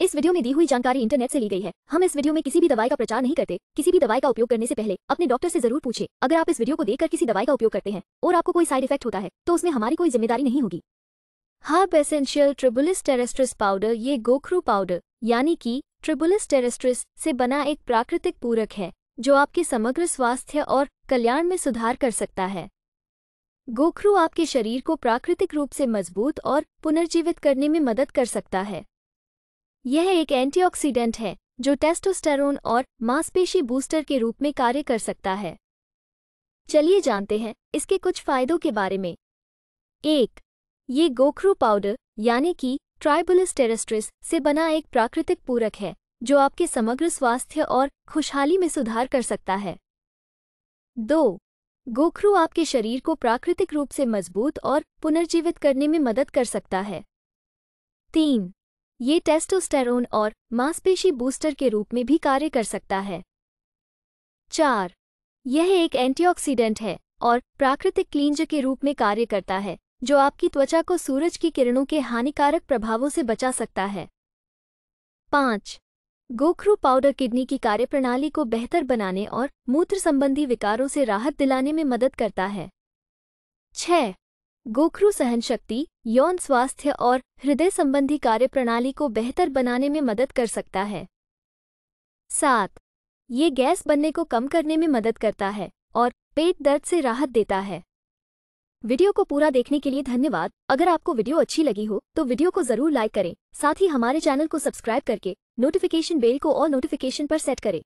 इस वीडियो में दी हुई जानकारी इंटरनेट से ली गई है हम इस वीडियो में किसी भी दवाई का प्रचार नहीं करते किसी भी दवाई का उपयोग करने से पहले अपने डॉक्टर से जरूर पूछे अगर आप इस वीडियो को देखकर किसी दवाई का उपयोग करते हैं और आपको कोई साइड इफेक्ट होता है तो उसमें हमारी कोई जिम्मेदारी नहीं होगी herb essential tribulus terrestris powder ये गोखरू पाउडर यानी कि ट्रिबुलिस टेरेस्ट्रिस से बना एक प्राकृतिक पूरक है जो आपके समग्र स्वास्थ्य और कल्याण में सुधार कर सकता है गोखरू आपके शरीर को प्राकृतिक रूप से मजबूत और पुनर्जीवित करने में मदद कर सकता है यह एक एंटीऑक्सीडेंट है जो टेस्टोस्टेरोन और मांसपेशी बूस्टर के रूप में कार्य कर सकता है चलिए जानते हैं इसके कुछ फायदों के बारे में एक ये गोखरू पाउडर यानी कि ट्राइबुलिस टेरेस्ट्रिस से बना एक प्राकृतिक पूरक है जो आपके समग्र स्वास्थ्य और खुशहाली में सुधार कर सकता है दो गोखरू आपके शरीर को प्राकृतिक रूप से मजबूत और पुनर्जीवित करने में मदद कर सकता है तीन ये टेस्टोस्टेरोन और मांसपेशी बूस्टर के रूप में भी कार्य कर सकता है चार यह एक एंटीऑक्सीडेंट है और प्राकृतिक क्लींज के रूप में कार्य करता है जो आपकी त्वचा को सूरज की किरणों के हानिकारक प्रभावों से बचा सकता है पाँच गोखरू पाउडर किडनी की कार्यप्रणाली को बेहतर बनाने और मूत्र संबंधी विकारों से राहत दिलाने में मदद करता है छह गोखरू सहनशक्ति यौन स्वास्थ्य और हृदय संबंधी कार्यप्रणाली को बेहतर बनाने में मदद कर सकता है सात ये गैस बनने को कम करने में मदद करता है और पेट दर्द से राहत देता है वीडियो को पूरा देखने के लिए धन्यवाद अगर आपको वीडियो अच्छी लगी हो तो वीडियो को जरूर लाइक करें साथ ही हमारे चैनल को सब्सक्राइब करके नोटिफिकेशन बेल को और नोटिफिकेशन पर सेट करें